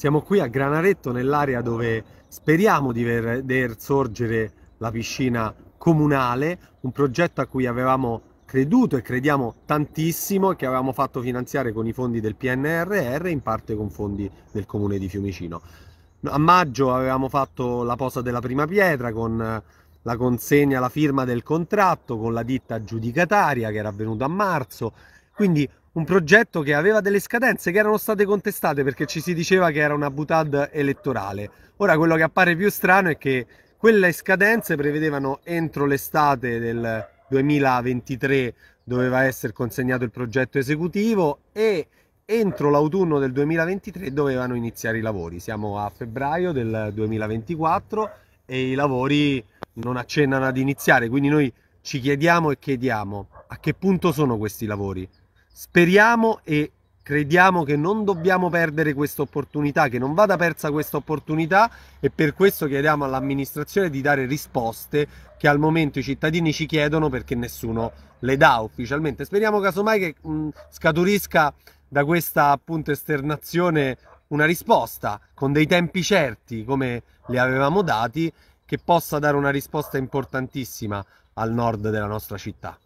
Siamo qui a Granaretto, nell'area dove speriamo di veder sorgere la piscina comunale, un progetto a cui avevamo creduto e crediamo tantissimo e che avevamo fatto finanziare con i fondi del PNRR e in parte con fondi del comune di Fiumicino. A maggio avevamo fatto la posa della prima pietra con la consegna, la firma del contratto con la ditta giudicataria che era avvenuta a marzo quindi un progetto che aveva delle scadenze che erano state contestate perché ci si diceva che era una butad elettorale. Ora quello che appare più strano è che quelle scadenze prevedevano entro l'estate del 2023 doveva essere consegnato il progetto esecutivo e entro l'autunno del 2023 dovevano iniziare i lavori. Siamo a febbraio del 2024 e i lavori non accennano ad iniziare, quindi noi ci chiediamo e chiediamo a che punto sono questi lavori Speriamo e crediamo che non dobbiamo perdere questa opportunità, che non vada persa questa opportunità e per questo chiediamo all'amministrazione di dare risposte che al momento i cittadini ci chiedono perché nessuno le dà ufficialmente. Speriamo casomai che mh, scaturisca da questa appunto esternazione una risposta con dei tempi certi come li avevamo dati che possa dare una risposta importantissima al nord della nostra città.